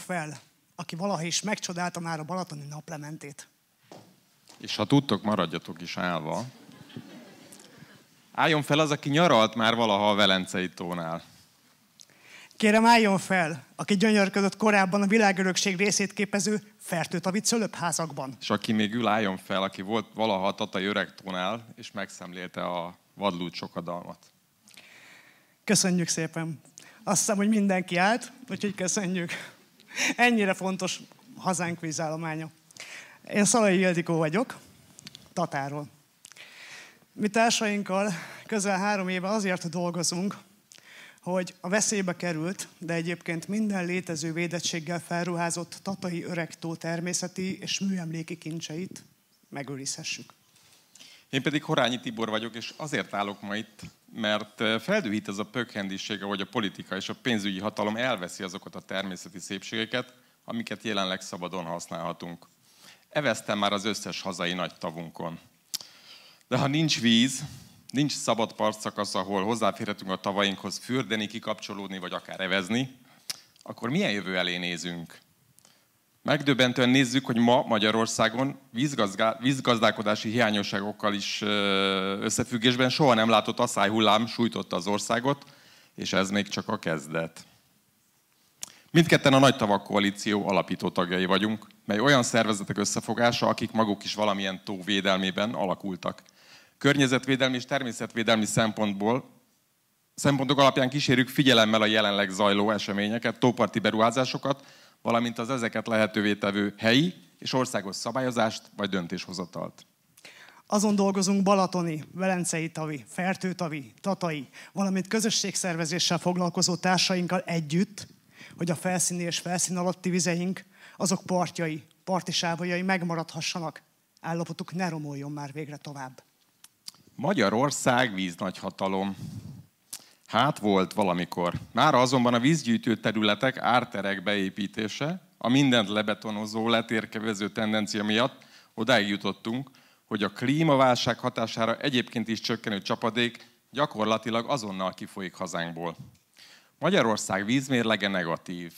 fel, aki valaha is megcsodálta már a balatoni naplementét. És ha tudtok, maradjatok is állva. Álljon fel az, aki nyaralt már valaha a Velencei tónál. Kérem, álljon fel, aki gyönyörködött korábban a világörökség részét képező fertőtavit szölöpházakban. És aki még ül, álljon fel, aki volt valaha a Tatai tónál, és megszemlélte a vadlúd sokadalmat. Köszönjük szépen. Azt hiszem, hogy mindenki állt, úgyhogy köszönjük. Ennyire fontos hazánk vízállománya. Én Szalai Ildikó vagyok, Tatáról. Mi társainkkal közel három éve azért dolgozunk, hogy a veszélybe került, de egyébként minden létező védettséggel felruházott tatai öregtó természeti és műemléki kincseit megőrizhessük. Én pedig Horányi Tibor vagyok, és azért állok ma itt, mert eh, feldühít ez a pökhendiség, ahogy a politika és a pénzügyi hatalom elveszi azokat a természeti szépségeket, amiket jelenleg szabadon használhatunk. Evesztem már az összes hazai nagy tavunkon. De ha nincs víz, nincs szabad partszakasz, ahol hozzáférhetünk a tavainkhoz fürdeni, kikapcsolódni, vagy akár evezni, akkor milyen jövő elé nézünk? Megdöbbentően nézzük, hogy ma Magyarországon vízgazdálkodási hiányosságokkal is összefüggésben soha nem látott asszályhullám sújtotta az országot, és ez még csak a kezdet. Mindketten a Nagy Tavak Koalíció alapító tagjai vagyunk, mely olyan szervezetek összefogása, akik maguk is valamilyen tó védelmében alakultak. Környezetvédelmi és természetvédelmi szempontból szempontok alapján kísérjük figyelemmel a jelenleg zajló eseményeket, tóparti beruházásokat, valamint az ezeket lehetővé tevő helyi és országos szabályozást vagy döntéshozatalt. Azon dolgozunk Balatoni, Velencei Tavi, Fertőtavi, Tatai, valamint közösségszervezéssel foglalkozó társainkkal együtt, hogy a felszíni és felszín alatti vizeink, azok partjai, sávajai megmaradhassanak, állapotuk ne romoljon már végre tovább. Magyarország víznagyhatalom. Hát volt valamikor. Már azonban a vízgyűjtő területek árterek beépítése, a mindent lebetonozó, letérkevező tendencia miatt odáig jutottunk, hogy a klímaválság hatására egyébként is csökkenő csapadék gyakorlatilag azonnal kifolyik hazánkból. Magyarország vízmérlege negatív.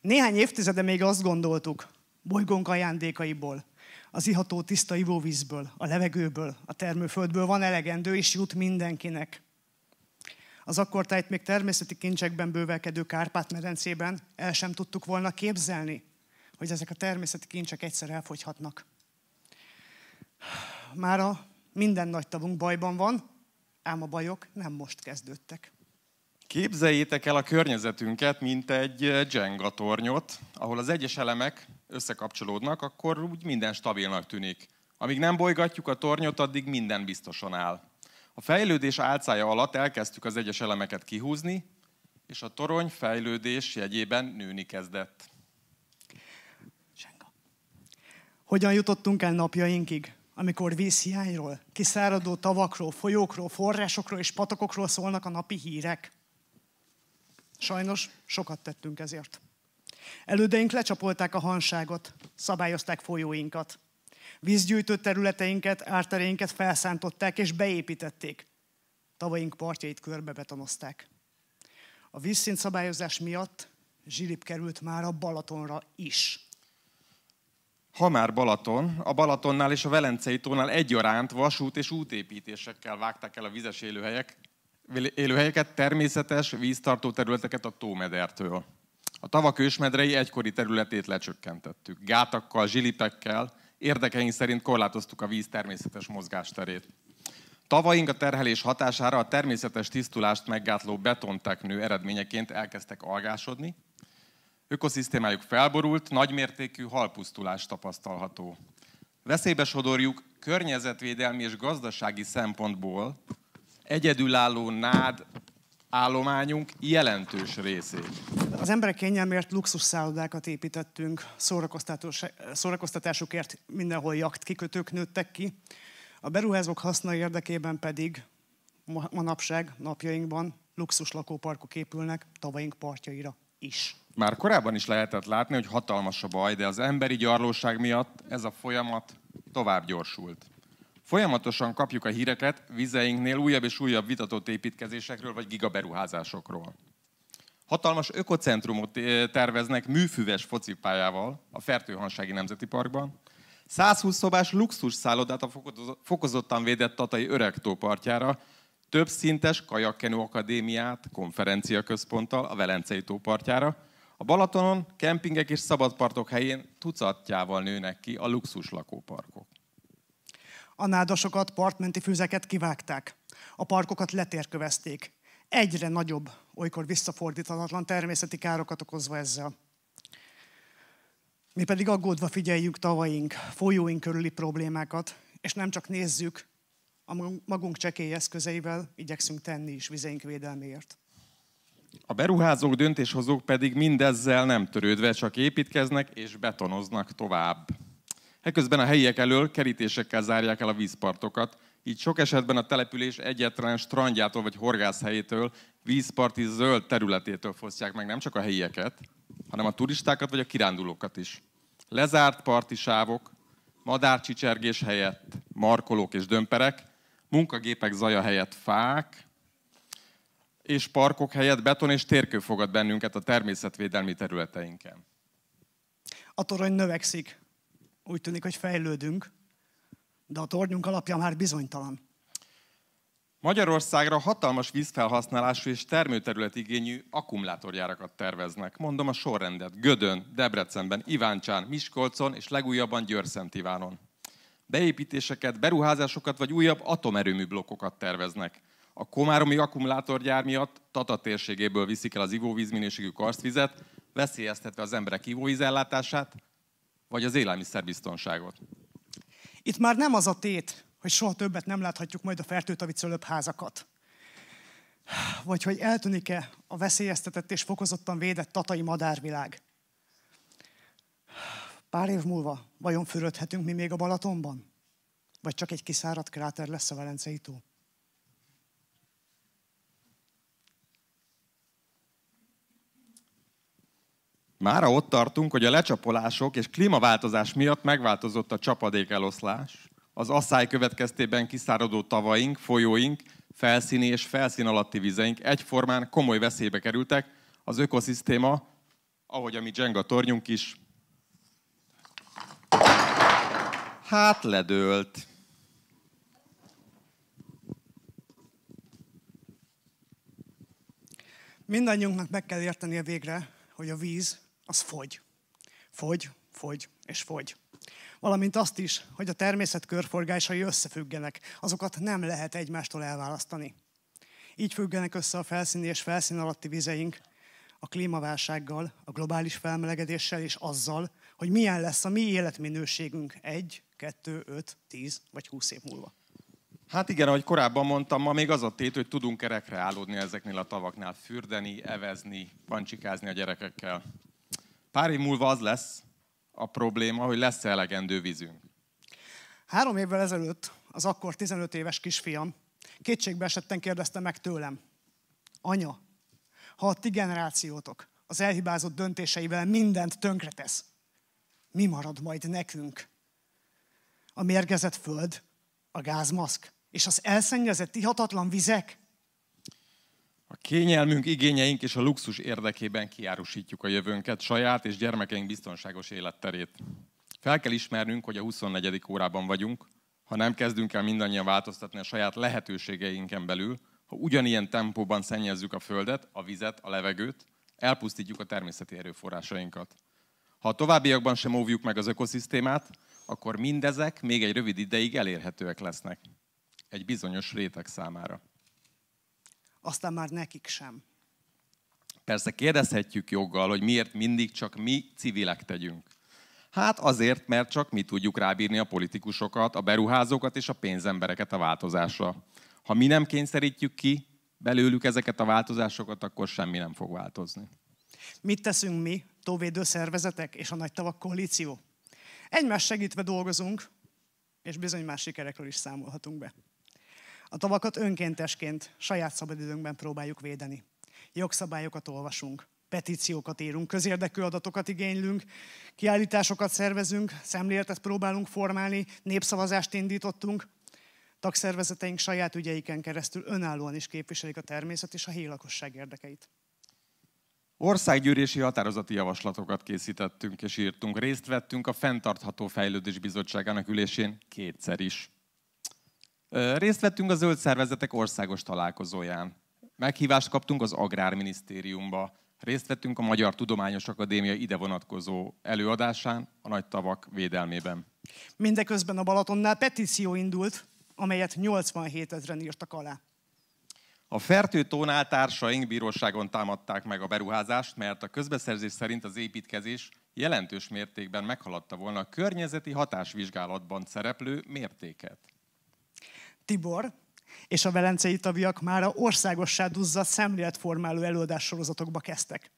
Néhány évtizede még azt gondoltuk, bolygónk ajándékaiból, az iható tiszta ivóvízből, a levegőből, a termőföldből van elegendő, és jut mindenkinek. Az akkortájt még természeti kincsekben bővelkedő Kárpát-medencében el sem tudtuk volna képzelni, hogy ezek a természeti kincsek egyszer elfogyhatnak. a minden nagy tavunk bajban van, ám a bajok nem most kezdődtek. Képzeljétek el a környezetünket, mint egy eh, Jenga tornyot, ahol az egyes elemek összekapcsolódnak, akkor úgy minden stabilnak tűnik. Amíg nem bolygatjuk a tornyot, addig minden biztosan áll. A fejlődés álcája alatt elkezdtük az egyes elemeket kihúzni, és a torony fejlődés jegyében nőni kezdett. Senka. Hogyan jutottunk el napjainkig, amikor vízhiányról, kiszáradó tavakról, folyókról, forrásokról és patakokról szólnak a napi hírek? Sajnos sokat tettünk ezért. Elődeink lecsapolták a hanságot, szabályozták folyóinkat, Vízgyűjtő területeinket, ártereinket felszántották és beépítették. Tavaink partjait körbebetonozták. A vízszint szabályozás miatt zsilip került már a Balatonra is. Ha már Balaton, a Balatonnál és a Velencei tónál egyaránt vasút és útépítésekkel vágták el a vizes élőhelyek, élőhelyeket, természetes víztartó területeket a tómedertől. A tavak ősmedrei egykori területét lecsökkentettük. Gátakkal, zsilipekkel, Érdekeink szerint korlátoztuk a víz természetes mozgásterét. Tavaink a terhelés hatására a természetes tisztulást meggátló betonteknő eredményeként elkezdtek algásodni. Ökoszisztémájuk felborult, nagymértékű halpusztulás tapasztalható. Veszélybe sodorjuk környezetvédelmi és gazdasági szempontból egyedülálló nád, állományunk jelentős részét. Az emberek kényelmért luxusszállodákat építettünk, szórakoztatásukért mindenhol kikötők nőttek ki, a beruházók haszna érdekében pedig manapság napjainkban luxus lakóparkok épülnek tavaink partjaira is. Már korábban is lehetett látni, hogy hatalmas a baj, de az emberi gyarlóság miatt ez a folyamat tovább gyorsult. Folyamatosan kapjuk a híreket vizeinknél újabb és újabb vitatott építkezésekről vagy gigaberuházásokról. Hatalmas ökocentrumot eh, terveznek műfüves focipályával a Fertőhansági Nemzeti Parkban, 120 szobás luxus szállodát a fokozottan védett Tatai Öregtó partjára, több szintes kajakkenu akadémiát konferencia központtal a Velencei tó partjára, a Balatonon, kempingek és szabadpartok helyén tucatjával nőnek ki a luxus lakóparkok. A nádasokat, partmenti fűzeket kivágták, a parkokat letérkövezték. Egyre nagyobb, olykor visszafordíthatatlan természeti károkat okozva ezzel. Mi pedig aggódva figyeljük tavaink, folyóink körüli problémákat, és nem csak nézzük, a magunk csekély eszközeivel igyekszünk tenni is vizeink védelméért. A beruházók, döntéshozók pedig mindezzel nem törődve csak építkeznek és betonoznak tovább. Eközben a helyiek elől kerítésekkel zárják el a vízpartokat, így sok esetben a település egyetlen strandjától vagy horgászhelyétől, vízparti zöld területétől fosztják meg nem csak a helyieket, hanem a turistákat vagy a kirándulókat is. Lezárt parti sávok, madárcsicsergés helyett markolók és dömperek, munkagépek zaja helyett fák, és parkok helyett beton és térkő fogad bennünket a természetvédelmi területeinken. A torony növekszik, úgy tűnik, hogy fejlődünk, de a tornyunk alapja már bizonytalan. Magyarországra hatalmas vízfelhasználású és termőterületigényű akkumulátorgyárakat terveznek. Mondom a sorrendet. Gödön, Debrecenben, Iváncsán, Miskolcon és legújabban Győrszentivánon. Beépítéseket, beruházásokat vagy újabb atomerőmű blokkokat terveznek. A komáromi akkumulátorgyár miatt Tata térségéből viszik el az ivóvízminőségű minőségű karszvizet, veszélyeztetve az emberek ivóvízellátását, vagy az élelmiszerbiztonságot? Itt már nem az a tét, hogy soha többet nem láthatjuk majd a fertőtavicölöbb házakat. Vagy hogy eltűnik-e a veszélyeztetett és fokozottan védett tatai madárvilág. Pár év múlva vajon fürödhetünk mi még a Balatonban? Vagy csak egy kiszáradt kráter lesz a Velencei tó? Mára ott tartunk, hogy a lecsapolások és klímaváltozás miatt megváltozott a csapadék eloszlás, az asszály következtében kiszáradó tavaink, folyóink, felszíni és felszín alatti vizeink egyformán komoly veszélybe kerültek, az ökoszisztéma, ahogy a mi Jenga tornyunk is, hát ledőlt. Mindannyiunknak meg kell érteni a végre, hogy a víz az fogy. Fogy, fogy és fogy. Valamint azt is, hogy a természet körforgásai összefüggenek, azokat nem lehet egymástól elválasztani. Így függenek össze a felszíni és felszín alatti vizeink, a klímaválsággal, a globális felmelegedéssel és azzal, hogy milyen lesz a mi életminőségünk egy, kettő, öt, tíz vagy húsz év múlva. Hát igen, ahogy korábban mondtam, ma még az a tét, hogy tudunk kerekre állódni ezeknél a tavaknál, fürdeni, evezni, pancsikázni a gyerekekkel. Pár év múlva az lesz a probléma, hogy lesz-e elegendő vízünk. Három évvel ezelőtt az akkor 15 éves kisfiam kétségbe esetten kérdezte meg tőlem, anya, ha a ti generációtok az elhibázott döntéseivel mindent tönkretesz, mi marad majd nekünk? A mérgezett föld, a gázmaszk és az elszennyezett ihatatlan vizek? A kényelmünk, igényeink és a luxus érdekében kiárusítjuk a jövőnket, saját és gyermekeink biztonságos életterét. Fel kell ismernünk, hogy a 24. órában vagyunk, ha nem kezdünk el mindannyian változtatni a saját lehetőségeinken belül, ha ugyanilyen tempóban szennyezzük a földet, a vizet, a levegőt, elpusztítjuk a természeti erőforrásainkat. Ha a továbbiakban sem óvjuk meg az ökoszisztémát, akkor mindezek még egy rövid ideig elérhetőek lesznek. Egy bizonyos réteg számára aztán már nekik sem. Persze kérdezhetjük joggal, hogy miért mindig csak mi civilek tegyünk. Hát azért, mert csak mi tudjuk rábírni a politikusokat, a beruházókat és a pénzembereket a változásra. Ha mi nem kényszerítjük ki belőlük ezeket a változásokat, akkor semmi nem fog változni. Mit teszünk mi, tóvédő szervezetek és a Nagy Tavak Koalíció? Egymás segítve dolgozunk, és bizony más sikerekről is számolhatunk be. A tavakat önkéntesként, saját szabadidőnkben próbáljuk védeni. Jogszabályokat olvasunk, petíciókat írunk, közérdekű adatokat igénylünk, kiállításokat szervezünk, szemléletet próbálunk formálni, népszavazást indítottunk. Tagszervezeteink saját ügyeiken keresztül önállóan is képviselik a természet és a helyi lakosság érdekeit. Országgyűlési határozati javaslatokat készítettünk és írtunk. Részt vettünk a Fentartható Fejlődés Bizottságának ülésén kétszer is. Részt vettünk a zöld szervezetek országos találkozóján. Meghívást kaptunk az Agrárminisztériumba. Részt vettünk a Magyar Tudományos Akadémia ide vonatkozó előadásán a nagy tavak védelmében. Mindeközben a Balatonnál petíció indult, amelyet 87 ezeren írtak alá. A fertőtónál társaink bíróságon támadták meg a beruházást, mert a közbeszerzés szerint az építkezés jelentős mértékben meghaladta volna a környezeti hatásvizsgálatban szereplő mértéket. Tibor és a velencei taviak már a országossá duzza szemléletformáló előadássorozatokba kezdtek.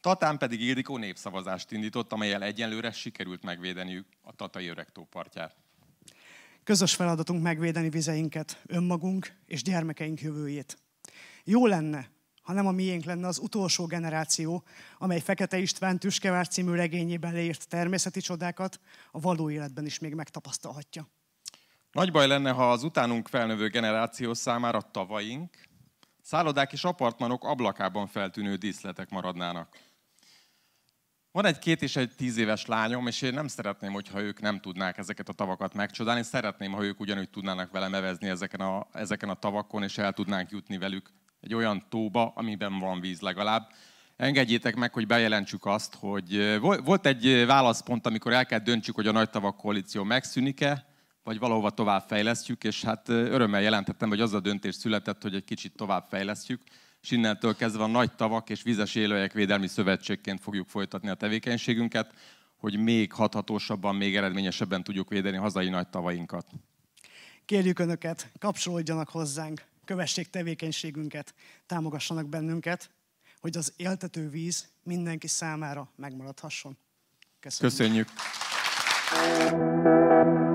Tatán pedig Ildikó népszavazást indított, amelyel egyenlőre sikerült megvédeniük a Tatai Öregtó partját. Közös feladatunk megvédeni vizeinket, önmagunk és gyermekeink jövőjét. Jó lenne, ha nem a miénk lenne az utolsó generáció, amely Fekete István Tüskevár című regényében leírt természeti csodákat a való életben is még megtapasztalhatja. Nagy baj lenne, ha az utánunk felnövő generáció számára tavaink, szállodák és apartmanok ablakában feltűnő díszletek maradnának. Van egy két és egy tíz éves lányom, és én nem szeretném, hogyha ők nem tudnák ezeket a tavakat megcsodálni. Szeretném, ha ők ugyanúgy tudnának velem evezni ezeken a, ezeken a tavakon, és el tudnánk jutni velük egy olyan tóba, amiben van víz legalább. Engedjétek meg, hogy bejelentsük azt, hogy eh, volt egy eh, válaszpont, amikor el kell döntsük, hogy a nagy tavak koalíció megszűnik-e, vagy valahova tovább fejlesztjük, és hát örömmel jelentettem, hogy az a döntés született, hogy egy kicsit tovább fejlesztjük, és innentől kezdve a Nagy Tavak és Vizes Élőek Védelmi Szövetségként fogjuk folytatni a tevékenységünket, hogy még hathatósabban, még eredményesebben tudjuk védeni hazai nagy tavainkat. Kérjük Önöket, kapcsolódjanak hozzánk, kövessék tevékenységünket, támogassanak bennünket, hogy az éltető víz mindenki számára megmaradhasson. Köszönjük! Köszönjük.